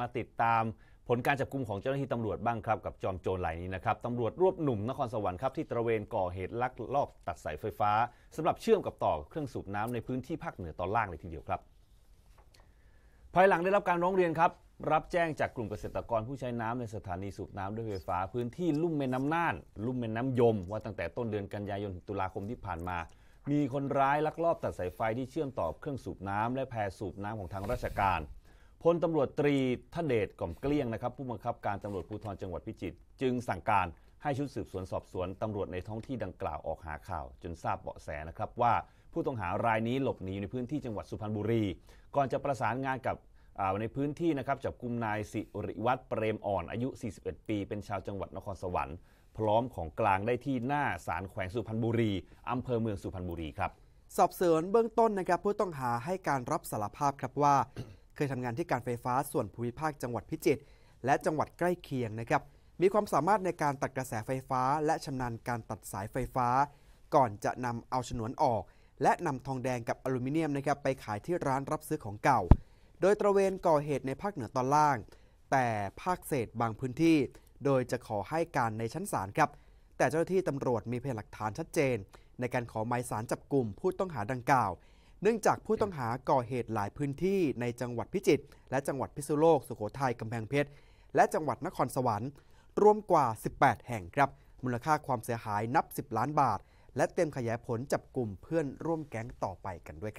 มาติดตามผลการจับกลุ่มของเจ้าหน้าที่ตำรวจบ้างครับ กับจอมโจรรายนี้นะครับ ตำรวจรวบหนุ่มนครสวรรค์ครับที่ตระเวนก่อเหตุลักลอบตัดสายไฟฟ้าสำหรับเชื่อมกับต่อเครื่องสูบน้ำในพื้นที่ภาคเหนือตอนล่างเลยทีเดียวครับ ภายหลังได้รับการร้องเรียนครับ รับแจ้งจากกลุ่มเกษตรกรผู้ใช้น้ำในสถานีสูบน้ำด้วยไฟฟ้า พื้นที่ลุ่มแม่น้ำน่านลุ่มแม่น้ำยม ว่าตั้งแต่ต้นเดือนกันยายนตุลาคมที่ผ่านมา มีคนร้ายลักลอบตัดสายไฟที่เชื่อมต่อเครื่องสูบน้ำและแพรสูบน้ำของทางราชการพลตำรวจตรีทเดชก่อมเกลี้ยงนะครับผู้บังคับการตำรวจภูธรจังหวัดพิจิตรจึงสั่งการให้ชุดสืบสวนสอบสวนตำรวจในท้องที่ดังกล่าวออกหาข่าวจนทราบเบาะแสนะครับว่าผู้ต้องหารายนี้หลบหนีอยู่ในพื้นที่จังหวัดสุพรรณบุรี ก่อนจะประสานงานกับในพื้นที่นะครับจับกลุ่มนายสิริวัตรเปรมอ่อนอายุ 41 ปี เป็นชาวจังหวัดนครสวรรค์ พร้อมของกลางได้ที่หน้าศาลแขวงสุพรรณบุรีอำเภอเมืองสุพรรณบุรีครับสอบสวนเบื้องต้นนะครับผู้ต้องหาให้การรับสารภาพครับว่าเคยทำงานที่การไฟฟ้าส่วนภูมิภาคจังหวัดพิจิตรและจังหวัดใกล้เคียงนะครับ มีความสามารถในการตัดกระแสไฟฟ้า และชำนาญการตัดสายไฟฟ้า ก่อนจะนำเอาฉนวนออก และนำทองแดงกับอลูมิเนียมนะครับไปขายที่ร้านรับซื้อของเก่า โดยตระเวนก่อเหตุในภาคเหนือตอนล่าง แต่ภาคเศษบางพื้นที่ โดยจะขอให้การในชั้นศาลครับแต่เจ้าหน้าที่ตำรวจมีพยานหลักฐานชัดเจน ในการขอหมายสารจับกลุ่มผู้ต้องหาดังกล่าวเนื่องจากผู้ต้องหาก่อเหตุหลายพื้นที่ในจังหวัดพิจิตรและจังหวัดพิษณุโลกสุโขทัยกำแพงเพชร และจังหวัดนครสวรรค์ รวมกว่า 18 แห่งครับมูลค่าความเสียหายนับ 10 ล้านบาท และเตรียมขยายผลจับกลุ่มเพื่อนร่วมแก๊งต่อไปกันด้วยครับ